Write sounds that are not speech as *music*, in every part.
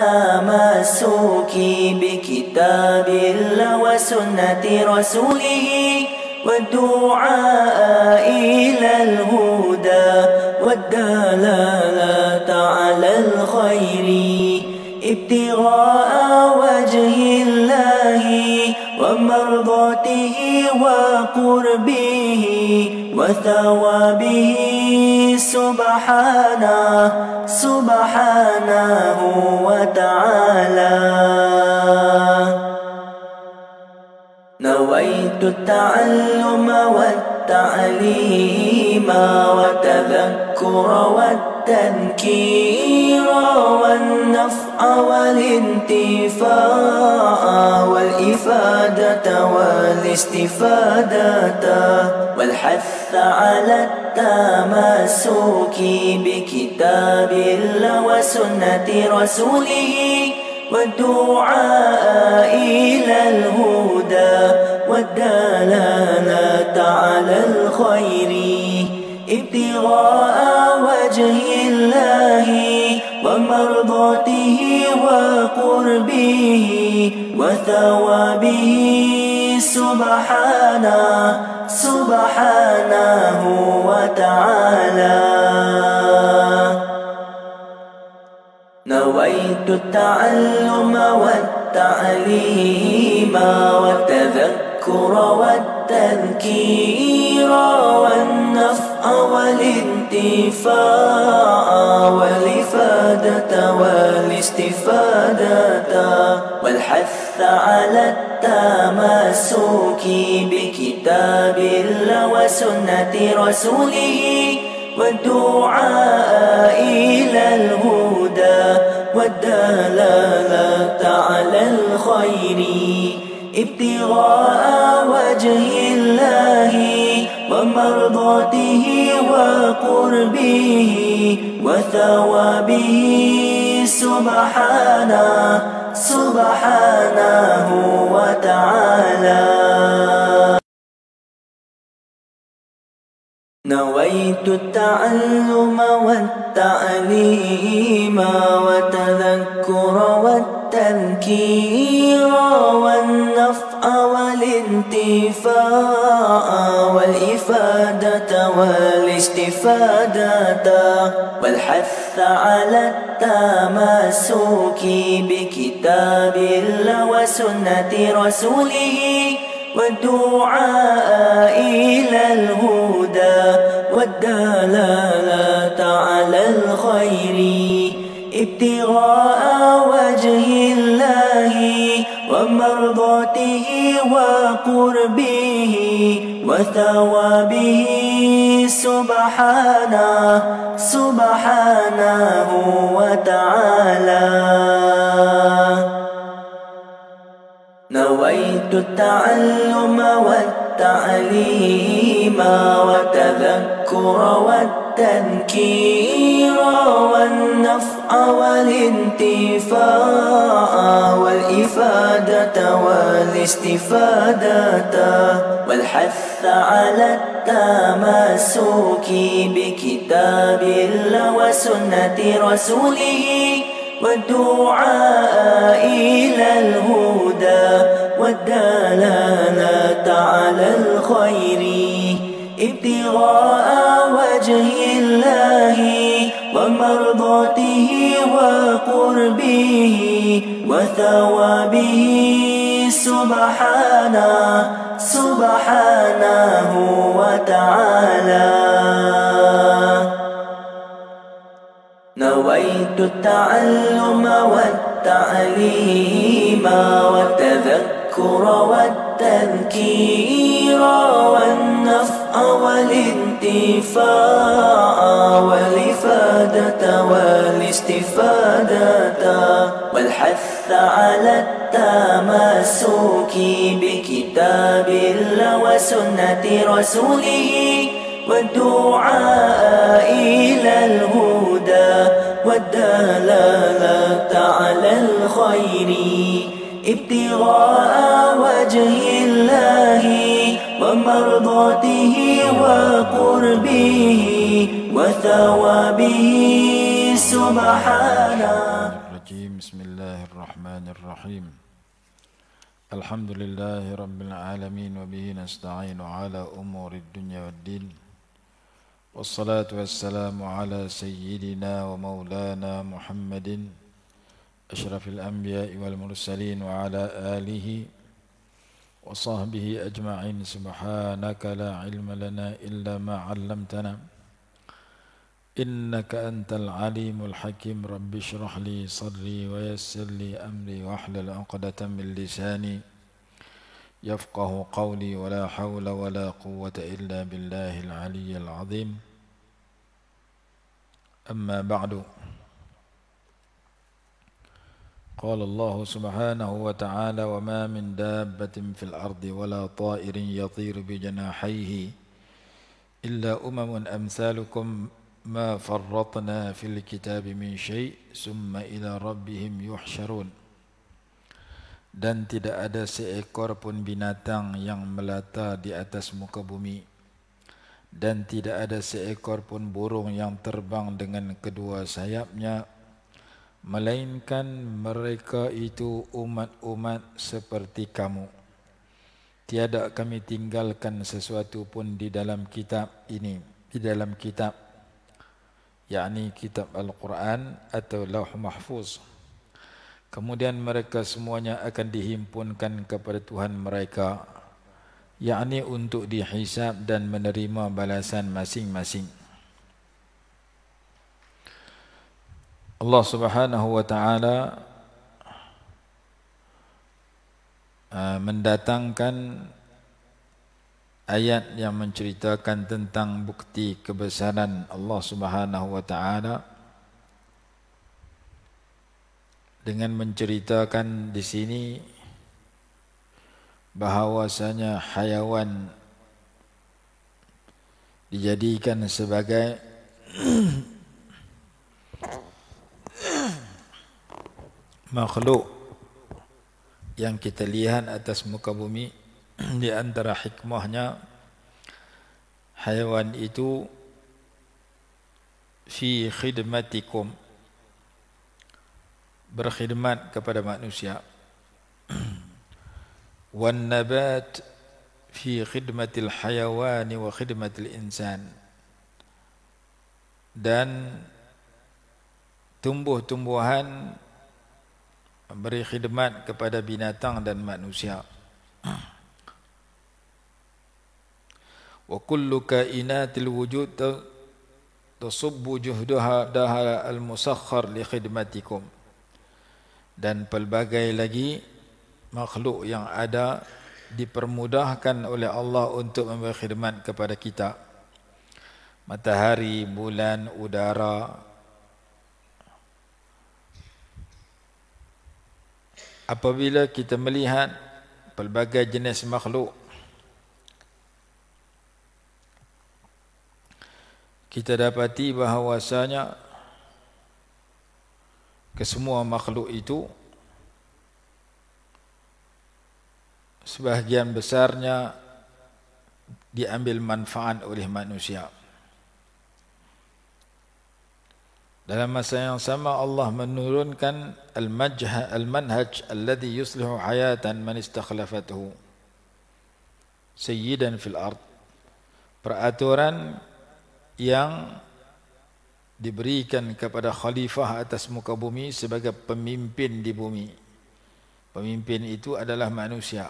تمسك بكتاب الله وسنة رسوله والدعاء إلى الهدى والدلالة على الخير ابتغاء وجه الله ومرضاته وقربه وثوابه سبحانه سبحانه وتعالى نويت التعلم والتعليم وتذكر والتذكير والنصر والانتفاء والإفادة والاستفادة والحث على التمسك بكتاب الله وسنة رسوله والدعاء إلى الهدى والدلالة على الخير ابتغاء وجه الله ومرضاته وقربه وثوابه سبحانه سبحانه وتعالى نويت التعلم والتعليم والتذكر والتذكير والنفع والانتفاع والاستفادة والحث على التمسك بكتاب الله وسنة رسوله والدعاء إلى الهدى والدلالة على الخير ابتغاء وجه الله ومرضاته وقربه وثوابه سبحانه سبحانه وتعالى نويت التعلم والتعليم والتذكر والتذكير والنفع والانتفاع والاستفادة والحث على التمسك بكتاب الله وسنة رسوله والدعاء إلى الهدى والدلالة على الخير ابتغاء وجه الله ومرضاته وقربه وثوابه سبحانه سبحانه وتعالى نويت التعلم والتعليم وتذكر والتذكير والنفر والانتفاء والإفادة والاستفادة والحث على التمسك بكتاب الله وسنة رسوله والدعاء إلى الهدى والدلالة على الخير ابتغاء وجه الله ومرضاته وقربه وثوابه سبحانه سبحانه وتعالى نويت التعلم والتعليم والتذكر والتذكير والنفع والإذن الدفاع والإفادة والاستفادة والحث على التمسك بكتاب الله وسنة رسوله والدعاء إلى الهدى والدلالة على الخير ابتغاء وجه الله ومرضاته وقربه وثوابه سبحانه بسم الله الرحمن الرحيم الحمد لله رب العالمين وبه نستعين على أمور الدنيا والدين والصلاة والسلام على سيدنا ومولانا محمد أشرف الأنبياء والمرسلين وعلى آله وصحبه أجمعين سبحانك لا علم لنا إلا ما علمتنا إنك أنت العليم الحكيم رب اشرح لي صدري ويسر لي أمري واحلل عقدة من لساني يفقه قولي ولا حول ولا قوة إلا بالله العلي العظيم أما بعد قال الله سبحانه وتعالى وما من دابة في الأرض ولا طائر يطير بجناحيه إلا أمم أمثالكم ما فرطنا في الكتاب من شيء ثم إلى ربهم يحشرون dan tidak ada seekor pun binatang yang melata di atas muka bumi dan tidak ada seekor pun burung yang terbang dengan kedua sayapnya melainkan mereka itu umat-umat seperti kamu. Tiada kami tinggalkan sesuatu pun di dalam kitab ini, di dalam kitab yakni kitab Al-Quran atau Lauh Mahfuz. Kemudian mereka semuanya akan dihimpunkan kepada Tuhan mereka, yakni untuk dihisab dan menerima balasan masing-masing. Allah Subhanahu wa taala uh, mendatangkan ayat yang menceritakan tentang bukti kebesaran Allah Subhanahu wa taala dengan menceritakan di sini bahawasanya hayawan dijadikan sebagai *clears throat* makhluk yang kita lihat atas muka bumi *clears throat* di antara hikmahnya haiwan itu fi khidmatikum berkhidmat kepada manusia *clears throat* wan nabat fi khidmatil hayawani wa khidmatil insan dan tumbuh-tumbuhan Memberi khidmat kepada binatang dan manusia wa kullu kainatil wujud tasubbu juhduha daha al musakhkhar li khidmatikum dan pelbagai lagi makhluk yang ada dipermudahkan oleh Allah untuk memberi khidmat kepada kita matahari bulan udara apabila kita melihat pelbagai jenis makhluk kita dapati bahawasanya kesemua makhluk itu sebahagian besarnya diambil manfaat oleh manusia. Dalam masa yang sama Allah menurunkan al-majh al-manhaj alladhi yuslihu hayatan man istakhlafathu sayyidan fil ard. Peraturan yang diberikan kepada khalifah atas muka bumi sebagai pemimpin di bumi. Pemimpin itu adalah manusia.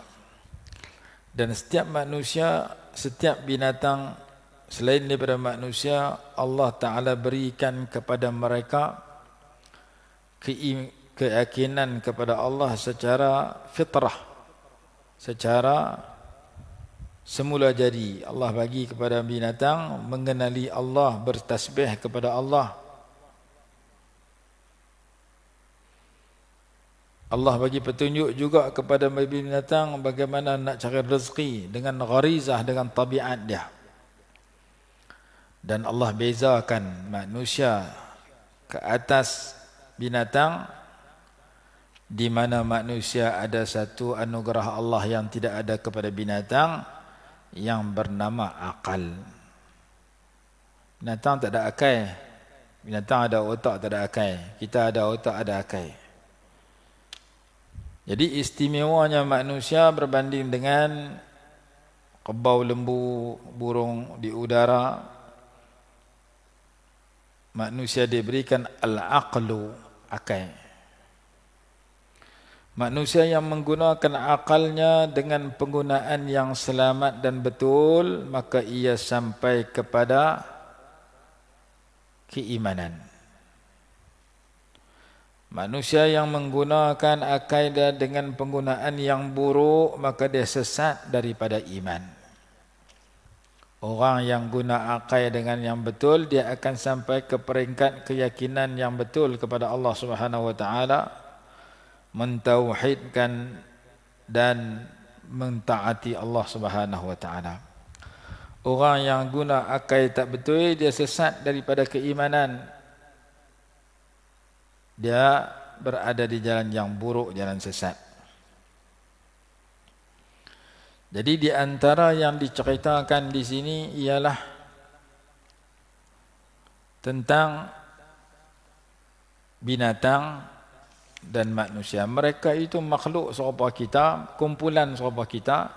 Dan setiap manusia, setiap binatang Selain daripada manusia, Allah Ta'ala berikan kepada mereka keyakinan kepada Allah secara fitrah. Secara semula jadi. Allah bagi kepada binatang mengenali Allah, bertasbih kepada Allah. Allah bagi petunjuk juga kepada binatang bagaimana nak cari rezeki dengan gharizah, dengan tabiat dia dan Allah bezakan manusia ke atas binatang di mana manusia ada satu anugerah Allah yang tidak ada kepada binatang yang bernama akal. Binatang tak ada akal, Binatang ada otak tak ada akai. Kita ada otak ada akal. Jadi istimewanya manusia berbanding dengan kebau lembu, burung di udara, manusia diberikan al-aqlu akai. manusia yang menggunakan akalnya dengan penggunaan yang selamat dan betul maka ia sampai kepada keimanan manusia yang menggunakan akal dengan penggunaan yang buruk maka dia sesat daripada iman Orang yang guna akai dengan yang betul dia akan sampai ke peringkat keyakinan yang betul kepada Allah Subhanahu wa taala mentauhidkan dan mentaati Allah Subhanahu wa taala. Orang yang guna akai tak betul dia sesat daripada keimanan. Dia berada di jalan yang buruk, jalan sesat. Jadi di antara yang diceritakan di sini ialah tentang binatang dan manusia. Mereka itu makhluk serupa kita, kumpulan serupa kita,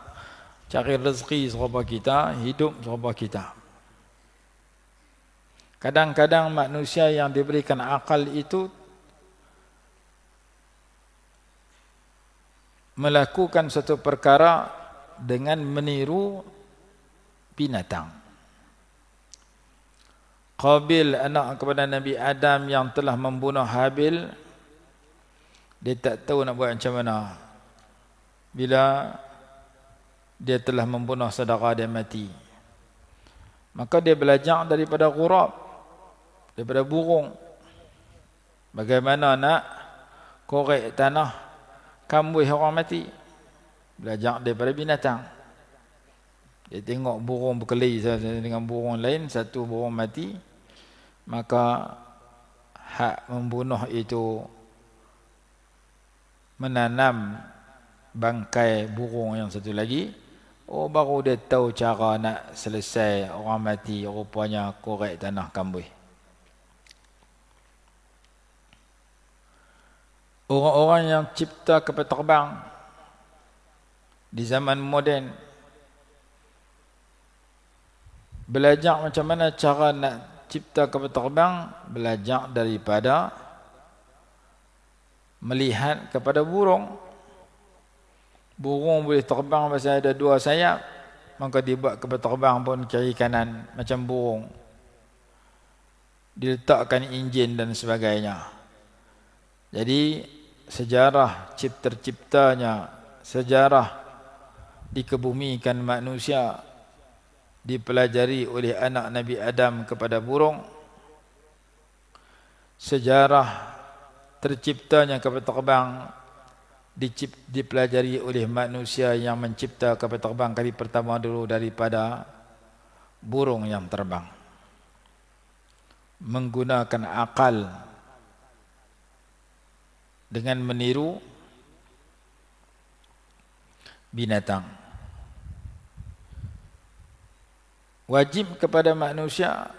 cari rezeki serupa kita, hidup serupa kita. Kadang-kadang manusia yang diberikan akal itu melakukan satu perkara dengan meniru binatang. Qabil anak kepada Nabi Adam yang telah membunuh Habil dia tak tahu nak buat macam mana bila dia telah membunuh saudara dia mati. Maka dia belajar daripada ghurab daripada burung bagaimana nak korek tanah kamu orang mati belajar daripada binatang dia tengok burung berkelahi dengan burung lain satu burung mati maka hak membunuh itu menanam bangkai burung yang satu lagi oh baru dia tahu cara nak selesai orang mati rupanya korek tanah kambuh orang-orang yang cipta kapal terbang di zaman moden belajar macam mana cara nak cipta kapal terbang belajar daripada melihat kepada burung burung boleh terbang masa ada dua sayap maka dibuat kapal terbang pun kiri kanan macam burung diletakkan enjin dan sebagainya jadi sejarah cipta-ciptanya sejarah dikebumikan manusia dipelajari oleh anak Nabi Adam kepada burung sejarah terciptanya kapal terbang dipelajari oleh manusia yang mencipta kapal terbang kali pertama dulu daripada burung yang terbang menggunakan akal dengan meniru binatang Wajib kepada manusia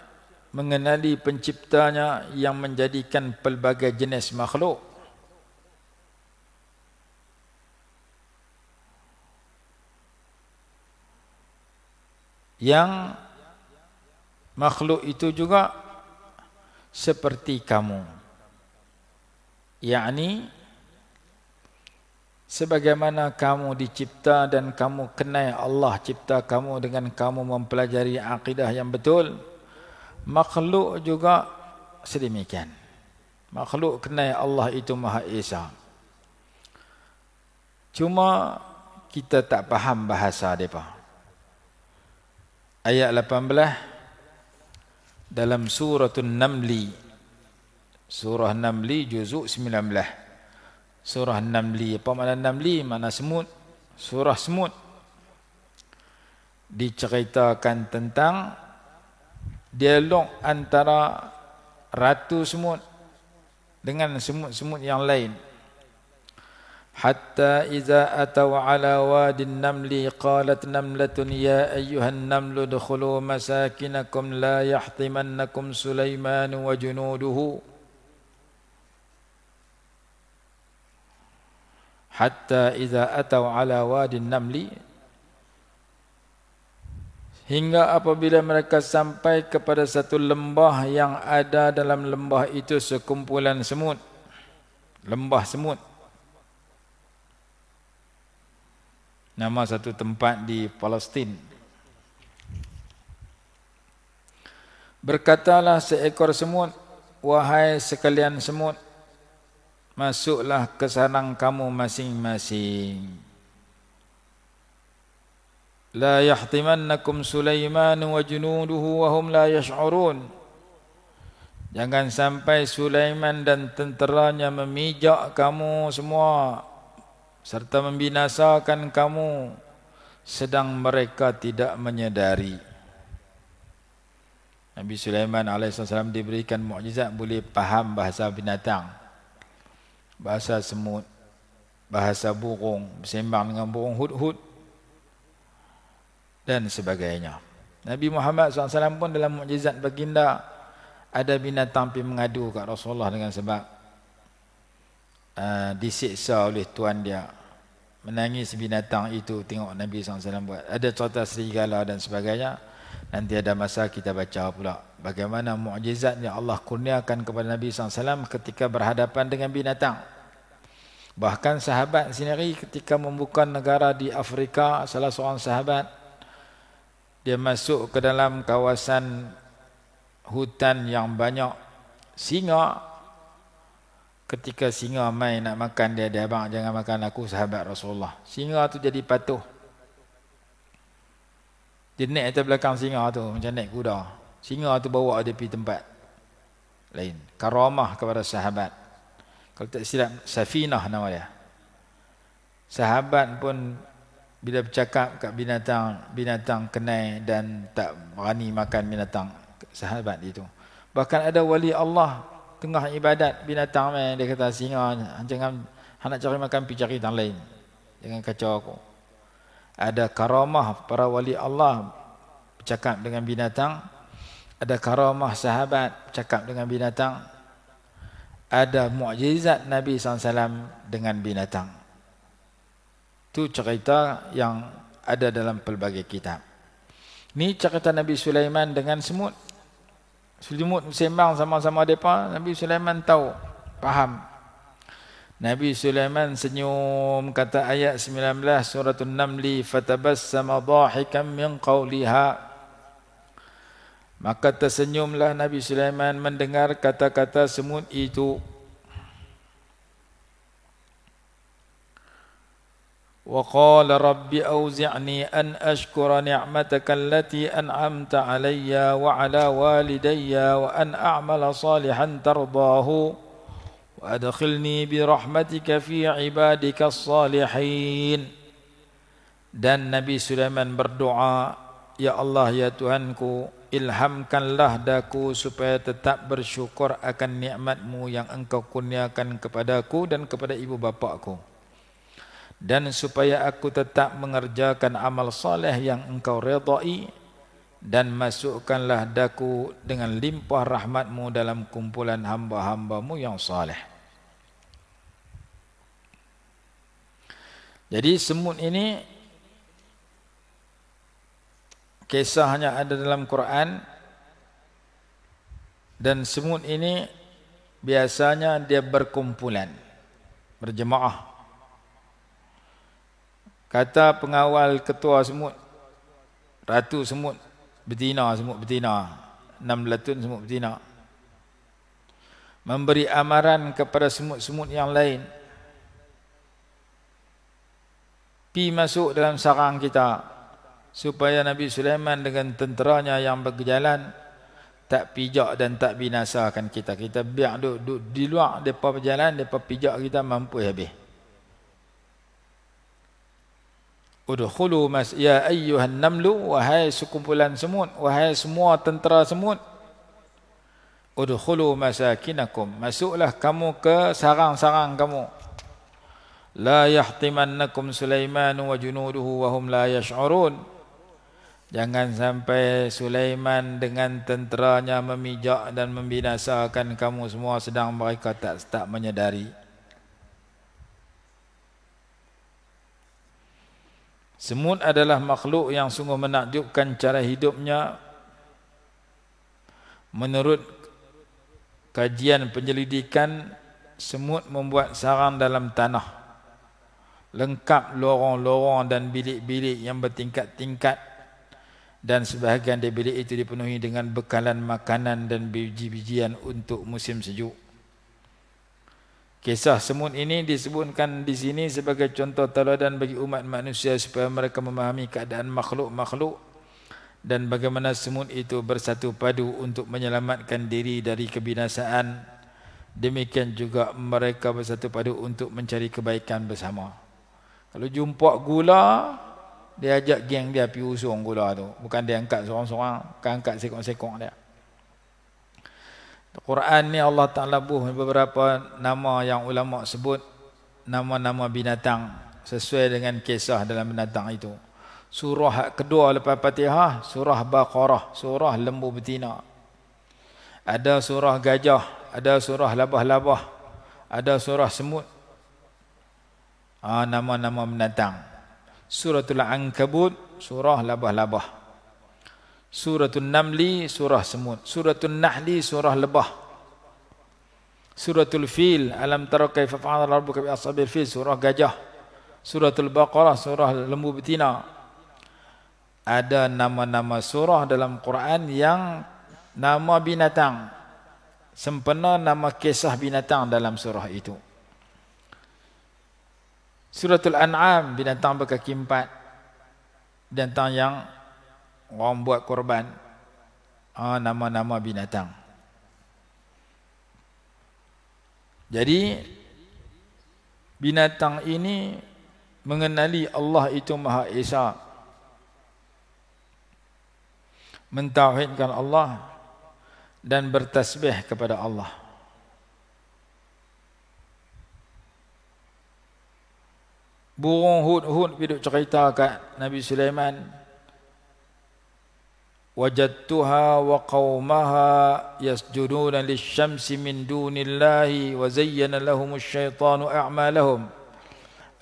mengenali penciptanya yang menjadikan pelbagai jenis makhluk. Yang makhluk itu juga seperti kamu. Yang ini Sebagaimana kamu dicipta dan kamu kenai Allah cipta kamu dengan kamu mempelajari akidah yang betul. Makhluk juga sedemikian. Makhluk kenai Allah itu Maha Esa. Cuma kita tak faham bahasa mereka. Ayat 18 dalam surah An-Naml surah Namli juzuk juzuk 19 surah Namli. Apa makna Namli? Makna semut. Surah semut. Diceritakan tentang dialog antara ratu semut dengan semut-semut yang lain. Hatta iza ataw ala wadin namli qalat namlatun ya ayuhan namlu dukhulu masakinakum la yahtimannakum Sulaiman wa junuduhu. hatta idza atau ala wadin namli hingga apabila mereka sampai kepada satu lembah yang ada dalam lembah itu sekumpulan semut lembah semut nama satu tempat di Palestin berkatalah seekor semut wahai sekalian semut Masuklah ke sarang kamu masing-masing. La yahtimannakum Sulaiman wa junuduhu wa hum la yash'urun. Jangan sampai Sulaiman dan tenteranya memijak kamu semua serta membinasakan kamu sedang mereka tidak menyedari. Nabi Sulaiman alaihissalam diberikan mukjizat boleh faham bahasa binatang bahasa semut, bahasa burung, bersembang dengan burung hud-hud dan sebagainya. Nabi Muhammad SAW pun dalam mukjizat baginda ada binatang pergi mengadu ke Rasulullah dengan sebab uh, disiksa oleh tuan dia menangis binatang itu tengok Nabi SAW buat ada cerita serigala dan sebagainya Nanti ada masa kita baca pula bagaimana mukjizat yang Allah kurniakan kepada Nabi SAW ketika berhadapan dengan binatang. Bahkan sahabat sendiri ketika membuka negara di Afrika, salah seorang sahabat dia masuk ke dalam kawasan hutan yang banyak singa ketika singa main nak makan dia dia abang jangan makan aku sahabat Rasulullah singa tu jadi patuh dia naik atas belakang singa tu macam naik kuda. Singa tu bawa dia pergi tempat lain. Karamah kepada sahabat. Kalau tak silap Safinah nama dia. Sahabat pun bila bercakap kat binatang binatang kenai dan tak berani makan binatang sahabat itu. Bahkan ada wali Allah tengah ibadat binatang main dia kata singa jangan nak cari makan pergi cari tang lain. Jangan kacau aku ada karamah para wali Allah bercakap dengan binatang ada karamah sahabat bercakap dengan binatang ada mukjizat Nabi SAW dengan binatang itu cerita yang ada dalam pelbagai kitab ini cerita Nabi Sulaiman dengan semut semut sembang sama-sama mereka Nabi Sulaiman tahu faham Nabi Sulaiman senyum kata ayat 19 surah An-Naml fatabassama dahikan min qawliha Maka tersenyumlah Nabi Sulaiman mendengar kata-kata semut itu Wa qala rabbi awzi'ni an ashkura ni'mataka allati an'amta alayya wa ala walidayya wa an a'mala salihan tardahu وادخلني برحمتك في عبادك الصالحين dan Nabi Sulaiman berdoa ya Allah ya Tuhanku ilhamkanlah daku supaya tetap bersyukur akan nikmatmu yang engkau kurniakan kepadaku dan kepada ibu bapakku dan supaya aku tetap mengerjakan amal soleh yang engkau redai dan masukkanlah daku dengan limpah rahmatmu dalam kumpulan hamba-hambamu yang soleh. Jadi semut ini kisahnya ada dalam Quran dan semut ini biasanya dia berkumpulan berjemaah. Kata pengawal ketua semut ratu semut betina semut betina enam belatun semut betina memberi amaran kepada semut-semut yang lain pi masuk dalam sarang kita supaya Nabi Sulaiman dengan tenteranya yang berjalan tak pijak dan tak binasakan kita. Kita biar duduk, duduk di luar depa berjalan, depa pijak kita mampu habis. Udkhulu mas ya ayyuhan namlu wahai sekumpulan semut, wahai semua tentera semut. Udkhulu masakinakum. Masuklah kamu ke sarang-sarang kamu. La yahtimannakum Sulaiman wa junuduhu wa hum la yash'urun. Jangan sampai Sulaiman dengan tenteranya memijak dan membinasakan kamu semua sedang mereka tak tak menyedari. Semut adalah makhluk yang sungguh menakjubkan cara hidupnya. Menurut kajian penyelidikan, semut membuat sarang dalam tanah lengkap lorong-lorong dan bilik-bilik yang bertingkat-tingkat dan sebahagian dari bilik itu dipenuhi dengan bekalan makanan dan biji-bijian untuk musim sejuk. Kisah semut ini disebutkan di sini sebagai contoh teladan bagi umat manusia supaya mereka memahami keadaan makhluk-makhluk dan bagaimana semut itu bersatu padu untuk menyelamatkan diri dari kebinasaan. Demikian juga mereka bersatu padu untuk mencari kebaikan bersama. Kalau jumpa gula, dia ajak geng dia pergi usung gula tu. Bukan dia angkat seorang-seorang, bukan angkat sekong-sekong dia. Quran ni Allah Ta'ala buh beberapa nama yang ulama' sebut nama-nama binatang sesuai dengan kisah dalam binatang itu. Surah kedua lepas Fatihah, surah Baqarah, surah lembu betina. Ada surah gajah, ada surah labah-labah, ada surah semut. Ah, nama-nama mendatang. Suratul Ankabut, surah labah-labah. Suratul Namli, surah semut. Suratul Nahli, surah lebah. Suratul Fil, alam tara kaifa fa'ala rabbuka bi ashabil fil, surah gajah. Suratul Baqarah, surah lembu betina. Ada nama-nama surah dalam Quran yang nama binatang. Sempena nama kisah binatang dalam surah itu. Suratul An'am binatang berkaki empat. Binatang yang orang buat korban. Ah, nama-nama binatang. Jadi binatang ini mengenali Allah itu Maha Esa. Mentauhidkan Allah dan bertasbih kepada Allah. burung hud-hud hidup cerita kat Nabi Sulaiman wajadtuha wa qaumaha yasjuduna lisyamsi min dunillahi wa zayyana lahum asyaitanu a'malahum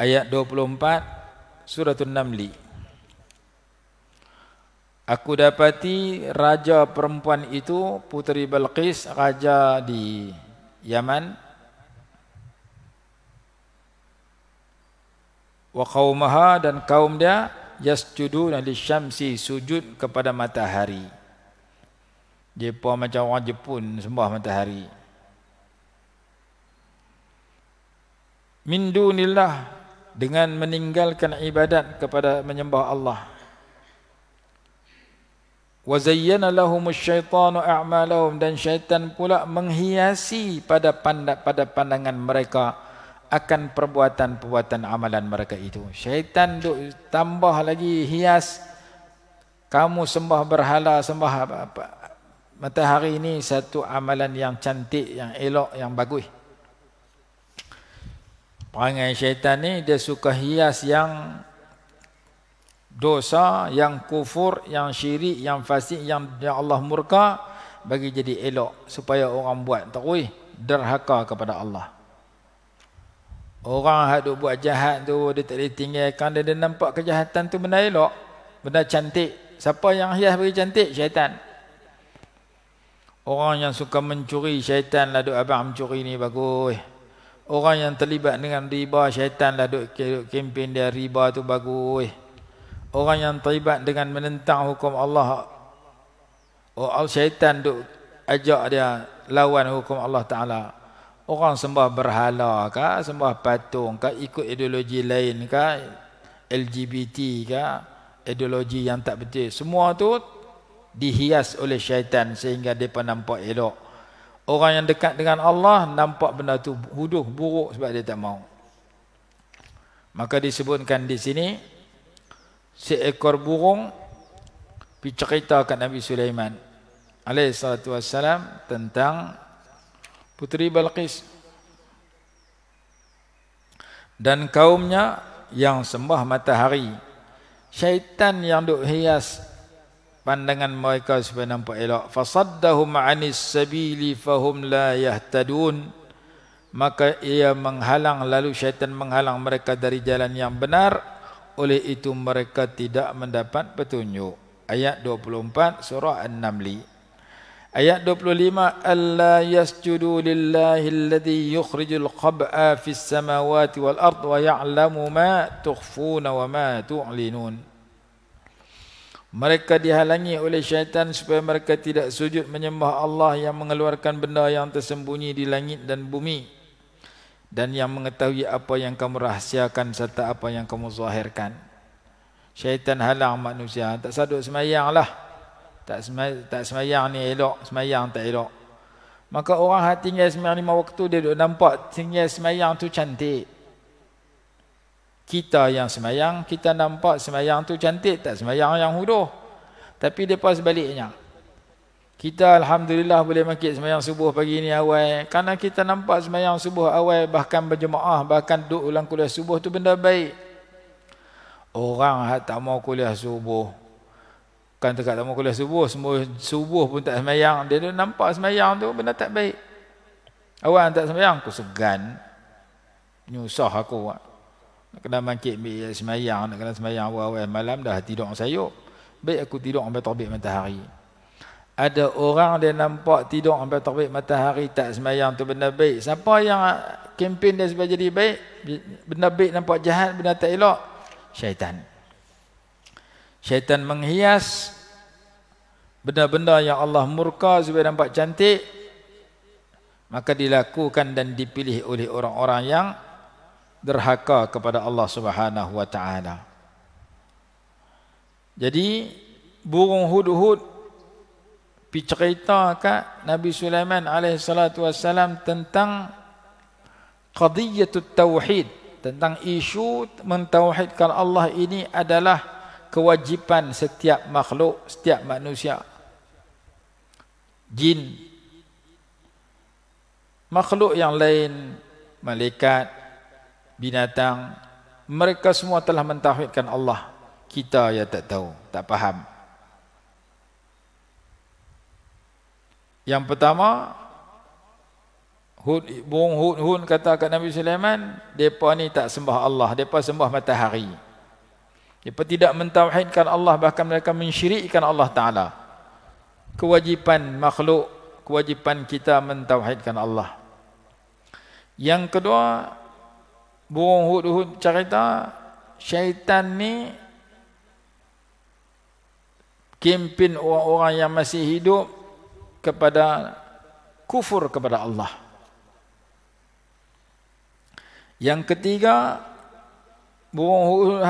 ayat 24 Suratul namli aku dapati raja perempuan itu puteri Balqis raja di Yaman wa qaumaha dan kaum dia yasjudu li syamsi sujud kepada matahari. Depa macam orang Jepun sembah matahari. Min dunillah dengan meninggalkan ibadat kepada menyembah Allah. Wa zayyana lahum syaitanu a'malahum dan syaitan pula menghiasi pada pandang pada pandangan mereka akan perbuatan-perbuatan amalan mereka itu. Syaitan duk tambah lagi hias kamu sembah berhala, sembah apa, apa. matahari ini satu amalan yang cantik, yang elok, yang bagus. Perangai syaitan ni dia suka hias yang dosa, yang kufur, yang syirik, yang fasik, yang, yang Allah murka bagi jadi elok supaya orang buat terui derhaka kepada Allah. Orang hak duk buat jahat tu dia tak ditinggalkan dia, dia nampak kejahatan tu benda elok, benda cantik. Siapa yang hias bagi cantik? Syaitan. Orang yang suka mencuri syaitan lah duk abang mencuri ni bagus. Orang yang terlibat dengan riba syaitan lah duk, duk kempen dia riba tu bagus. Orang yang terlibat dengan menentang hukum Allah. Oh, syaitan duk ajak dia lawan hukum Allah Ta'ala orang sembah berhala ke, sembah patung ke, ikut ideologi lain ke, LGBT ke, ideologi yang tak betul. Semua tu dihias oleh syaitan sehingga depa nampak elok. Orang yang dekat dengan Allah nampak benda tu huduh buruk sebab dia tak mau. Maka disebutkan di sini seekor burung diceritakan Nabi Sulaiman alaihi salatu tentang putri Balqis dan kaumnya yang sembah matahari syaitan yang duk hias pandangan mereka supaya nampak elok fasaddahum anis sabili fahum la yahtadun maka ia menghalang lalu syaitan menghalang mereka dari jalan yang benar oleh itu mereka tidak mendapat petunjuk ayat 24 surah an-namli Ayat 25 alla yasjudu lillahi alladhi yukhrijul qab'a fis samawati wal ard wa ya'lamu ma tukhfuna wa ma tu'linun Mereka dihalangi oleh syaitan supaya mereka tidak sujud menyembah Allah yang mengeluarkan benda yang tersembunyi di langit dan bumi dan yang mengetahui apa yang kamu rahsiakan serta apa yang kamu zahirkan Syaitan halang manusia tak sadut semayanglah lah tak semayang, tak semayang ni elok, semayang tak elok. Maka orang hati tinggal semayang lima waktu, dia duduk nampak tinggal semayang tu cantik. Kita yang semayang, kita nampak semayang tu cantik, tak semayang yang huduh. Tapi dia pas baliknya. Kita Alhamdulillah boleh makin semayang subuh pagi ini awal. Karena kita nampak semayang subuh awal, bahkan berjemaah, bahkan duduk ulang kuliah subuh tu benda baik. Orang tak mau kuliah subuh, Bukan dekat tamu kuliah subuh, semua subuh pun tak semayang. Dia tu nampak semayang tu benda tak baik. Awak tak semayang, aku segan. Nyusah aku. Nak kena mangkit semayang, nak kena semayang awal-awal malam dah tidur sayup. Baik aku tidur sampai terbit matahari. Ada orang dia nampak tidur sampai terbit matahari tak semayang tu benda baik. Siapa yang kempen dia supaya jadi baik? Benda baik nampak jahat, benda tak elok. Syaitan. Syaitan. Syaitan menghias benda-benda yang Allah murka supaya nampak cantik. Maka dilakukan dan dipilih oleh orang-orang yang derhaka kepada Allah Subhanahu wa taala. Jadi burung hud-hud pi cerita Nabi Sulaiman alaihi salatu wasalam tentang qadiyatut tauhid tentang isu mentauhidkan Allah ini adalah kewajipan setiap makhluk, setiap manusia. Jin. Makhluk yang lain, malaikat, binatang, mereka semua telah mentauhidkan Allah. Kita ya tak tahu, tak faham. Yang pertama, Hud, Bung Hud Hud kata kat Nabi Sulaiman, mereka ni tak sembah Allah, mereka sembah matahari. Mereka tidak mentauhidkan Allah bahkan mereka mensyirikkan Allah Ta'ala. Kewajipan makhluk, kewajipan kita mentauhidkan Allah. Yang kedua, burung hud-hud cerita syaitan ni kempen orang-orang yang masih hidup kepada kufur kepada Allah. Yang ketiga, burung hud-hud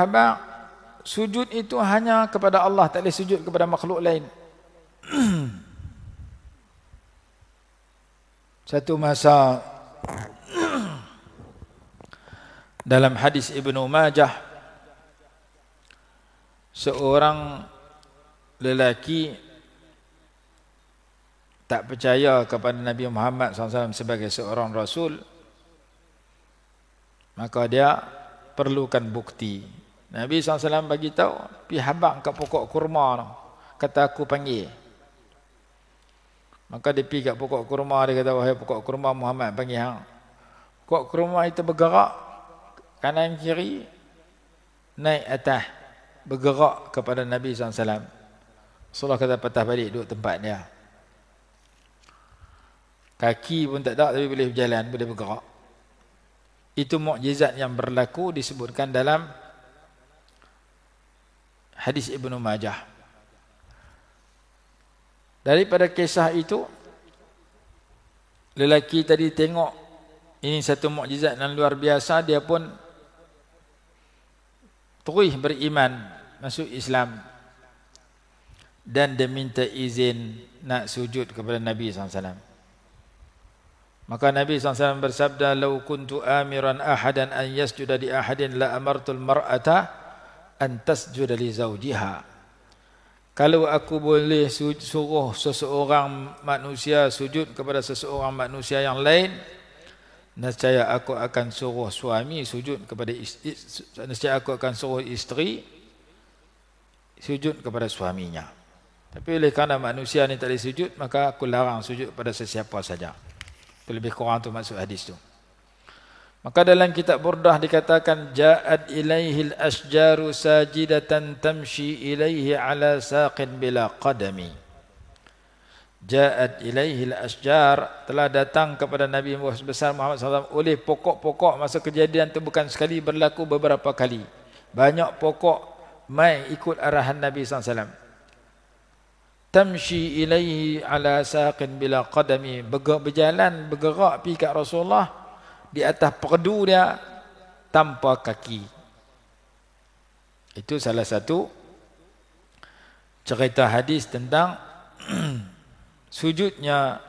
sujud itu hanya kepada Allah tak boleh sujud kepada makhluk lain *clears throat* satu masa *clears throat* dalam hadis Ibnu Majah seorang lelaki tak percaya kepada Nabi Muhammad SAW sebagai seorang Rasul maka dia perlukan bukti Nabi SAW bagi tahu, pi habang kat pokok kurma tu. Kata aku panggil. Maka dia pergi kat pokok kurma, dia kata, wahai pokok kurma Muhammad panggil hang. Pokok kurma itu bergerak kanan kiri, naik atas. Bergerak kepada Nabi SAW. Rasulullah kata patah balik duduk tempat dia. Kaki pun tak ada tapi boleh berjalan, boleh bergerak. Itu mukjizat yang berlaku disebutkan dalam hadis Ibnu Majah. Daripada kisah itu lelaki tadi tengok ini satu mukjizat yang luar biasa dia pun terus beriman masuk Islam dan dia minta izin nak sujud kepada Nabi SAW. Maka Nabi SAW bersabda, "Lau kuntu amiran ahadan an yasjuda di ahadin la amartul mar'ata antas judali zaujiha kalau aku boleh suruh seseorang manusia sujud kepada seseorang manusia yang lain nescaya aku akan suruh suami sujud kepada isteri nescaya aku akan suruh isteri sujud kepada suaminya tapi oleh kerana manusia ni tak disujud, maka aku larang sujud pada sesiapa saja itu lebih kurang tu maksud hadis tu Maka dalam kitab Burdah dikatakan ja'at ilaihi al-asjaru sajidatan tamshi ilaihi ala saqin bila qadami. Ja'at ilaihi al-asjar telah datang kepada Nabi besar Muhammad SAW oleh pokok-pokok masa kejadian itu bukan sekali berlaku beberapa kali. Banyak pokok mai ikut arahan Nabi SAW. Tamshi ilaihi ala saqin bila qadami. Berjalan, bergerak pergi ke Rasulullah di atas perdu dia tanpa kaki. Itu salah satu cerita hadis tentang *clears throat* sujudnya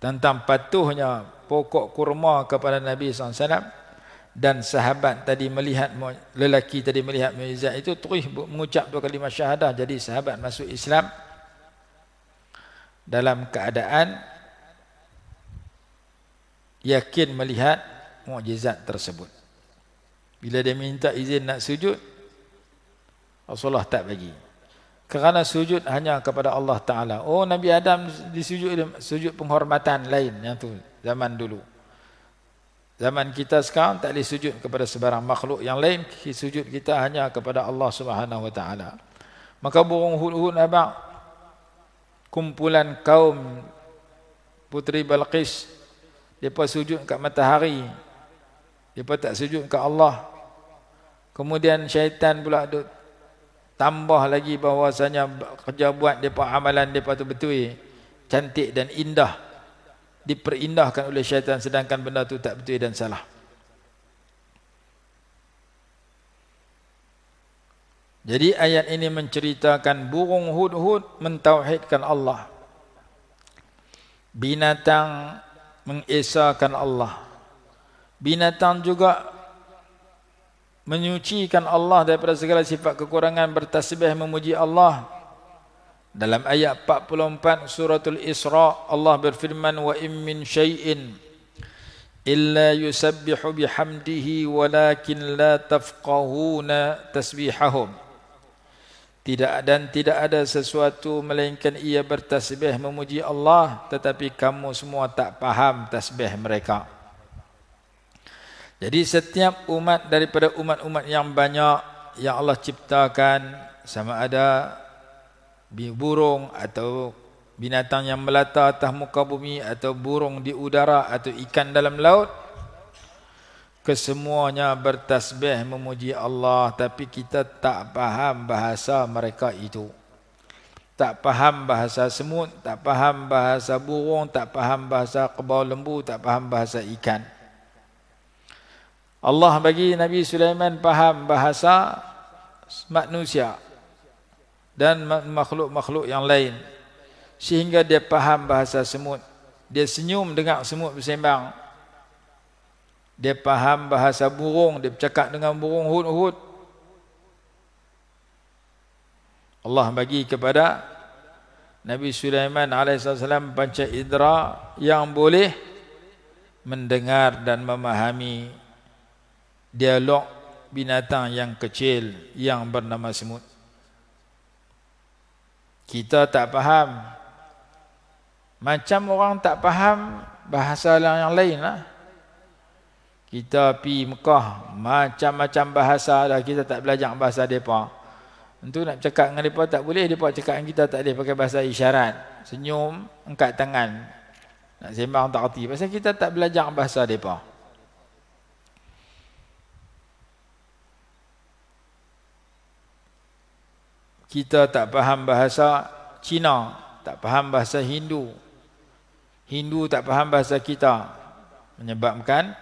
tentang patuhnya pokok kurma kepada Nabi SAW dan sahabat tadi melihat lelaki tadi melihat mukjizat itu terus mengucap dua kalimat syahadah jadi sahabat masuk Islam dalam keadaan yakin melihat mukjizat tersebut. Bila dia minta izin nak sujud, Rasulullah tak bagi. Kerana sujud hanya kepada Allah Taala. Oh Nabi Adam disujud sujud penghormatan lain yang tu zaman dulu. Zaman kita sekarang tak boleh sujud kepada sebarang makhluk yang lain, sujud kita hanya kepada Allah Subhanahu wa taala. Maka burung hud-hud abang kumpulan kaum putri Balqis Depa sujud kat matahari. Depa tak sujud kat Allah. Kemudian syaitan pula duk tambah lagi bahawasanya kerja buat depa amalan depa tu betul. Cantik dan indah. Diperindahkan oleh syaitan sedangkan benda tu tak betul dan salah. Jadi ayat ini menceritakan burung hud-hud mentauhidkan Allah. Binatang mengesakan Allah. Binatang juga menyucikan Allah daripada segala sifat kekurangan bertasbih memuji Allah. Dalam ayat 44 suratul Isra Allah berfirman wa in min syai'in illa yusabbihu bihamdihi walakin la tafqahuna tasbihahum tidak dan tidak ada sesuatu melainkan ia bertasbih memuji Allah tetapi kamu semua tak faham tasbih mereka jadi setiap umat daripada umat-umat yang banyak yang Allah ciptakan sama ada burung atau binatang yang melata atas muka bumi atau burung di udara atau ikan dalam laut kesemuanya bertasbih memuji Allah tapi kita tak faham bahasa mereka itu tak faham bahasa semut tak faham bahasa burung tak faham bahasa kerbau lembu tak faham bahasa ikan Allah bagi Nabi Sulaiman faham bahasa manusia dan makhluk-makhluk yang lain sehingga dia faham bahasa semut dia senyum dengan semut bersembang dia faham bahasa burung, dia bercakap dengan burung hut. hud Allah bagi kepada Nabi Sulaiman alaihissalam panca idra yang boleh mendengar dan memahami dialog binatang yang kecil yang bernama semut. Kita tak faham. Macam orang tak faham bahasa yang lain lah. Kita pi Mekah macam-macam bahasa dah kita tak belajar bahasa depa. Untuk nak cakap dengan depa tak boleh depa cakap dengan kita tak boleh pakai bahasa isyarat. Senyum, angkat tangan. Nak sembang tak reti pasal kita tak belajar bahasa depa. Kita tak faham bahasa Cina, tak faham bahasa Hindu. Hindu tak faham bahasa kita. Menyebabkan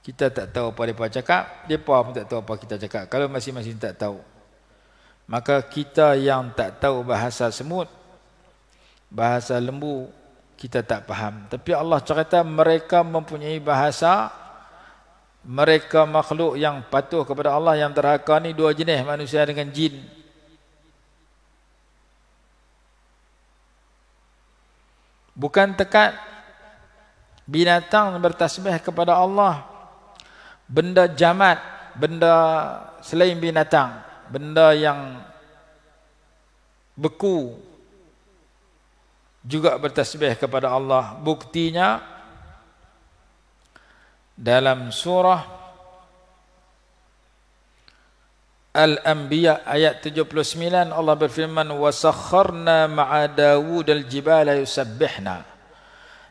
kita tak tahu apa mereka cakap, mereka pun tak tahu apa kita cakap. Kalau masing-masing tak tahu. Maka kita yang tak tahu bahasa semut, bahasa lembu, kita tak faham. Tapi Allah cerita mereka mempunyai bahasa, mereka makhluk yang patuh kepada Allah yang terhaka ni dua jenis manusia dengan jin. Bukan tekat binatang bertasbih kepada Allah benda jamat benda selain binatang benda yang beku juga bertasbih kepada Allah buktinya dalam surah Al-Anbiya ayat 79 Allah berfirman wasakharna ma'a Dawud al-jibala yusabbihna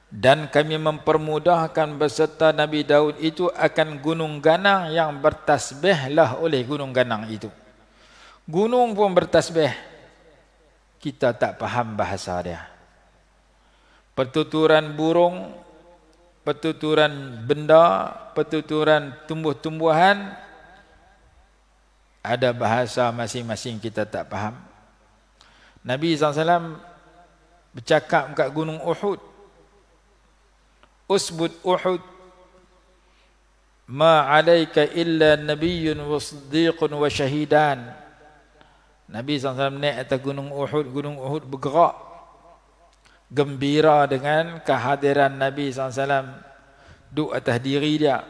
dan kami mempermudahkan beserta Nabi Daud itu akan gunung ganang yang bertasbihlah oleh gunung ganang itu. Gunung pun bertasbih. Kita tak faham bahasa dia. Pertuturan burung, pertuturan benda, pertuturan tumbuh-tumbuhan ada bahasa masing-masing kita tak faham. Nabi SAW bercakap kat Gunung Uhud usbud uhud ma alayka illa nabiyyun wa siddiqun wa shahidan nabi S.A.W. alaihi naik atas gunung uhud gunung uhud bergerak gembira dengan kehadiran nabi S.A.W. alaihi wasallam atas diri dia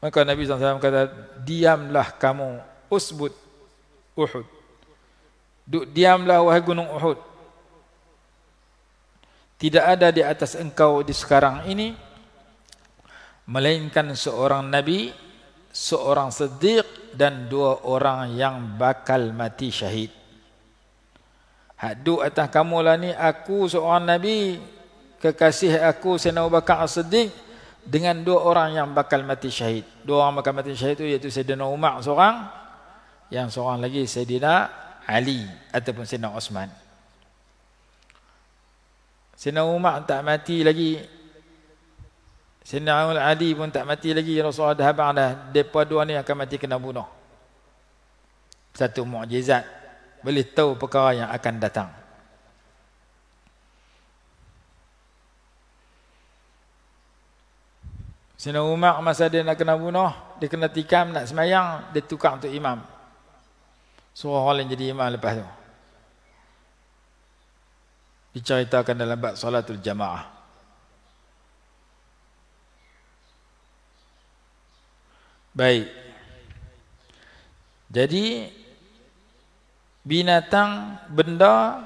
maka nabi S.A.W. kata diamlah kamu usbud uhud duduk diamlah wahai gunung uhud tidak ada di atas engkau di sekarang ini melainkan seorang nabi seorang siddiq dan dua orang yang bakal mati syahid hadu atas kamu lah ni aku seorang nabi kekasih aku Sayyidina Abu Bakar As-Siddiq dengan dua orang yang bakal mati syahid dua orang bakal mati syahid itu iaitu Sayyidina Umar seorang yang seorang lagi Sayyidina Ali ataupun Sayyidina Osman. Sina Umar tak mati lagi. Sina Al Ali pun tak mati lagi. Rasulullah dah habar dah. Depa dua ni akan mati kena bunuh. Satu mukjizat boleh tahu perkara yang akan datang. Sina Umar masa dia nak kena bunuh, dia kena tikam nak semayang, dia tukar untuk imam. Suruh orang lain jadi imam lepas tu diceritakan dalam bab salatul jamaah. Baik. Jadi binatang benda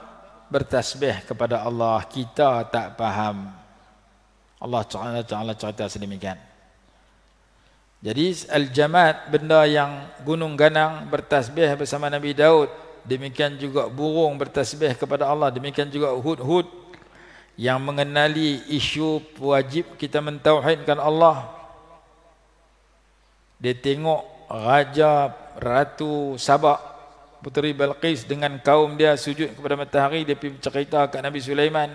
bertasbih kepada Allah kita tak faham. Allah Taala Taala cerita sedemikian. Jadi al-jamad benda yang gunung ganang bertasbih bersama Nabi Daud demikian juga burung bertasbih kepada Allah demikian juga hud-hud yang mengenali isu wajib kita mentauhidkan Allah dia tengok raja ratu Sabak puteri Balqis dengan kaum dia sujud kepada matahari dia pergi cerita kat Nabi Sulaiman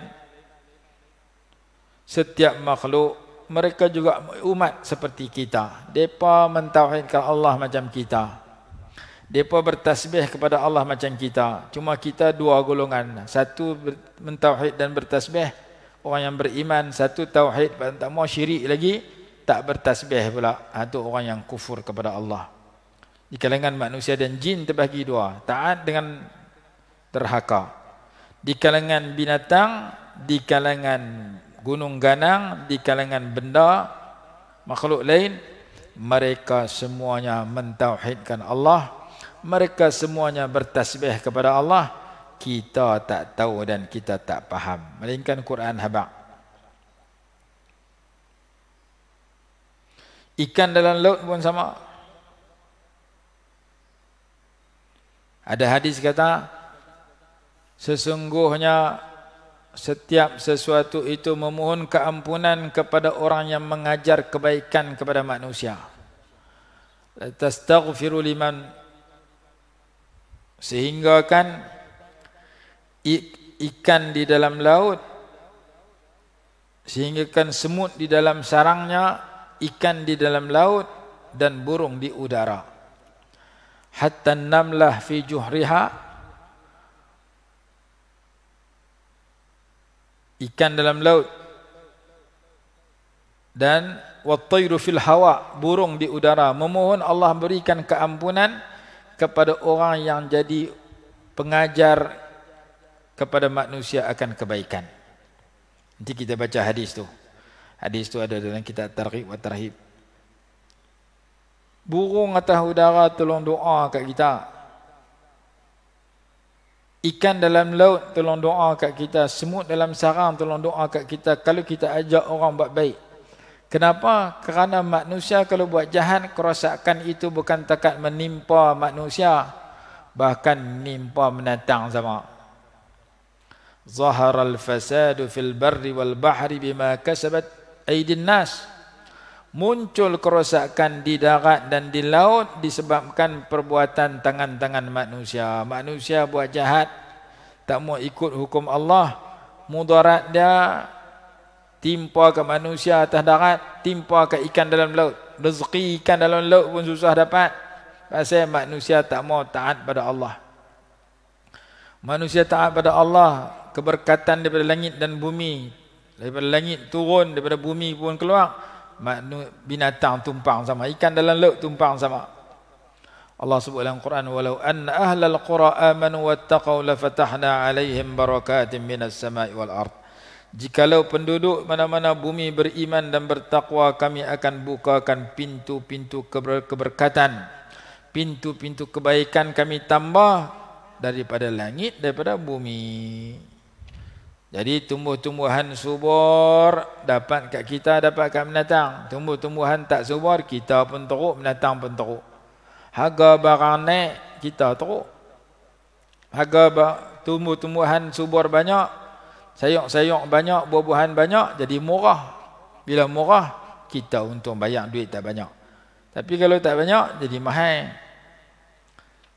setiap makhluk mereka juga umat seperti kita depa mentauhidkan Allah macam kita mereka bertasbih kepada Allah macam kita. Cuma kita dua golongan. Satu mentauhid dan bertasbih. Orang yang beriman. Satu tauhid. Tak mau syirik lagi. Tak bertasbih pula. Itu ha, orang yang kufur kepada Allah. Di kalangan manusia dan jin terbagi dua. Taat dengan terhaka. Di kalangan binatang. Di kalangan gunung ganang. Di kalangan benda. Makhluk lain. Mereka semuanya mentauhidkan Allah. Allah mereka semuanya bertasbih kepada Allah kita tak tahu dan kita tak faham melainkan Quran Habak. ikan dalam laut pun sama ada hadis kata sesungguhnya setiap sesuatu itu memohon keampunan kepada orang yang mengajar kebaikan kepada manusia. Tastaghfiru liman Sehingga kan ikan di dalam laut sehingga kan semut di dalam sarangnya, ikan di dalam laut dan burung di udara. Hatta namlah fi juhriha ikan dalam laut dan wattayru fil hawa burung di udara memohon Allah berikan keampunan kepada orang yang jadi pengajar kepada manusia akan kebaikan. Nanti kita baca hadis tu. Hadis tu ada dalam kitab Tarhib wa Tarhib. Burung atas udara tolong doa kat kita. Ikan dalam laut tolong doa kat kita, semut dalam sarang tolong doa kat kita kalau kita ajak orang buat baik. Kenapa? Kerana manusia kalau buat jahat, kerosakan itu bukan takat menimpa manusia. Bahkan menimpa menantang sama. Zahar al-fasadu fil barri wal bahri bima kasabat aidin nas. Muncul kerosakan di darat dan di laut disebabkan perbuatan tangan-tangan manusia. Manusia buat jahat, tak mau ikut hukum Allah. Mudarat dia timpa ke manusia atas darat, timpa ke ikan dalam laut. Rezeki ikan dalam laut pun susah dapat. Pasal manusia tak mau taat pada Allah. Manusia taat pada Allah, keberkatan daripada langit dan bumi. Daripada langit turun, daripada bumi pun keluar. Binatang tumpang sama, ikan dalam laut tumpang sama. Allah sebut dalam Quran walau an ahlal qura amanu wattaqau lafatahna alaihim barakatim minas sama'i wal ardh Jikalau penduduk mana-mana bumi beriman dan bertakwa, kami akan bukakan pintu-pintu keber keberkatan. Pintu-pintu kebaikan kami tambah daripada langit, daripada bumi. Jadi tumbuh-tumbuhan subur dapat kat kita dapat kat menatang. Tumbuh-tumbuhan tak subur kita pun teruk, menatang pun teruk. Harga barang naik kita teruk. Harga tumbuh-tumbuhan subur banyak sayok-sayok banyak, buah-buahan banyak, jadi murah. Bila murah, kita untung banyak, duit tak banyak. Tapi kalau tak banyak, jadi mahal.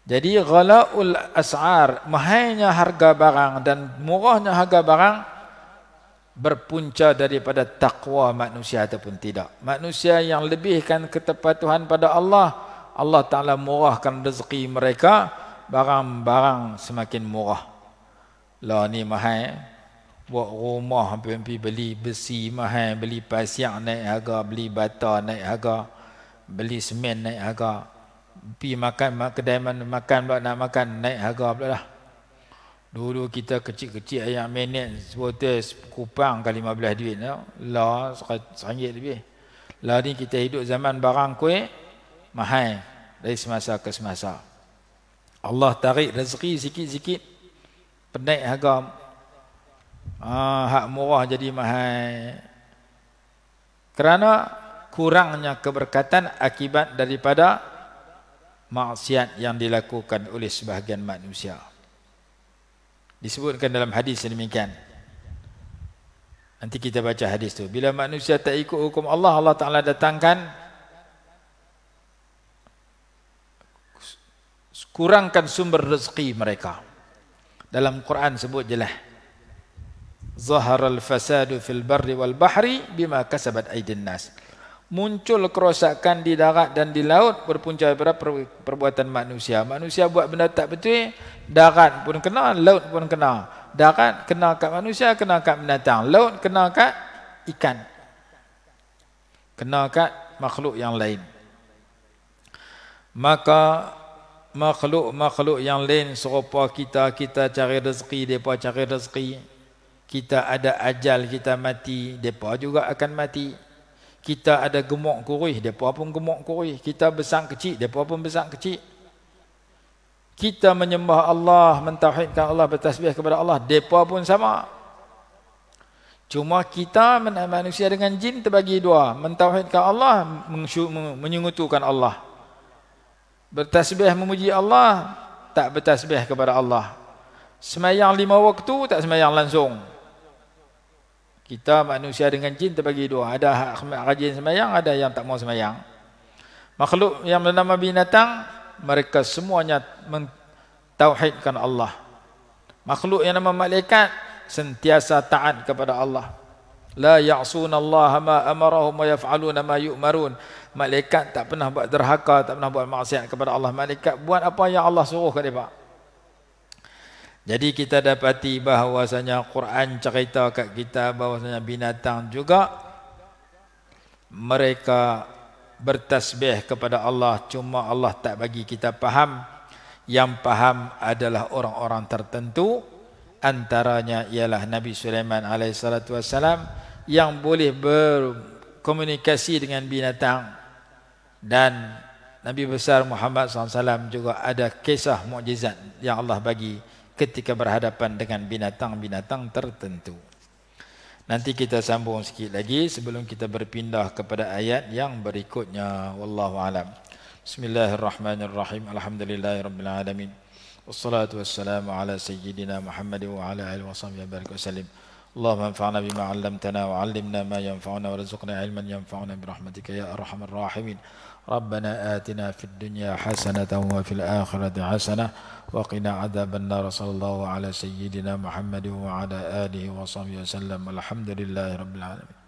Jadi ghalaul as'ar, mahalnya harga barang dan murahnya harga barang berpunca daripada takwa manusia ataupun tidak. Manusia yang lebihkan ketepatuhan pada Allah, Allah Ta'ala murahkan rezeki mereka, barang-barang semakin murah. Lah ni mahal buat rumah pergi beli besi mahal beli pasir naik harga beli bata naik harga beli semen naik harga pergi makan kedai mana makan buat nak makan naik harga pula lah dulu kita kecil-kecil ayam menit sebotol kupang ke lima belas duit no? lah seringgit lebih lah ni kita hidup zaman barang kuih mahal dari semasa ke semasa Allah tarik rezeki sikit-sikit penaik harga Ah, hak murah jadi mahal. Kerana kurangnya keberkatan akibat daripada maksiat yang dilakukan oleh sebahagian manusia. Disebutkan dalam hadis demikian. Nanti kita baca hadis tu. Bila manusia tak ikut hukum Allah, Allah Ta'ala datangkan kurangkan sumber rezeki mereka. Dalam Quran sebut jelas zahar al fasadu fil barri wal bahri bima kasabat aidin nas muncul kerosakan di darat dan di laut berpunca daripada perbuatan manusia manusia buat benda tak betul darat pun kena laut pun kena darat kena kat manusia kena kat binatang laut kena kat ikan kena kat makhluk yang lain maka makhluk-makhluk yang lain serupa kita kita cari rezeki depa cari rezeki kita ada ajal kita mati, depa juga akan mati. Kita ada gemuk kurus, depa pun gemuk kurus. Kita besar kecil, depa pun besar kecil. Kita menyembah Allah, mentauhidkan Allah, bertasbih kepada Allah, depa pun sama. Cuma kita manusia dengan jin terbagi dua, mentauhidkan Allah, menyungutukan Allah. Bertasbih memuji Allah, tak bertasbih kepada Allah. Semayang lima waktu, tak semayang langsung. Kita manusia dengan jin terbagi dua. Ada rajin semayang, ada yang tak mau semayang. Makhluk yang bernama binatang, mereka semuanya mentauhidkan Allah. Makhluk yang nama malaikat, sentiasa taat kepada Allah. La ya'suna Allah ma amarahum wa yaf'aluna ma yu'marun. Malaikat tak pernah buat derhaka, tak pernah buat maksiat kepada Allah. Malaikat buat apa yang Allah suruh kepada mereka. Jadi kita dapati bahawasanya Quran cerita kat kita bahawasanya binatang juga mereka bertasbih kepada Allah cuma Allah tak bagi kita faham yang faham adalah orang-orang tertentu antaranya ialah Nabi Sulaiman alaihissalatu wassalam yang boleh berkomunikasi dengan binatang dan Nabi besar Muhammad sallallahu alaihi wasallam juga ada kisah mukjizat yang Allah bagi ketika berhadapan dengan binatang-binatang tertentu. Nanti kita sambung sikit lagi sebelum kita berpindah kepada ayat yang berikutnya. Wallahu alam. Bismillahirrahmanirrahim. Alhamdulillahirabbilalamin. Wassalatu wassalamu ala sayyidina Muhammad wa ala alihi washabbihi barik wasallim. Allahumma anfa'na bima 'allamtana wa 'allimna ma yanfa'una warzuqna 'ilman yanfa'una bi rahmatika ya arhamar rahimin. ربنا آتنا في الدنيا حسنة وفي الآخرة حسنة وقنا عذاب النار صلى الله على سيدنا محمد وعلى آله وصحبه وسلم الحمد لله رب العالمين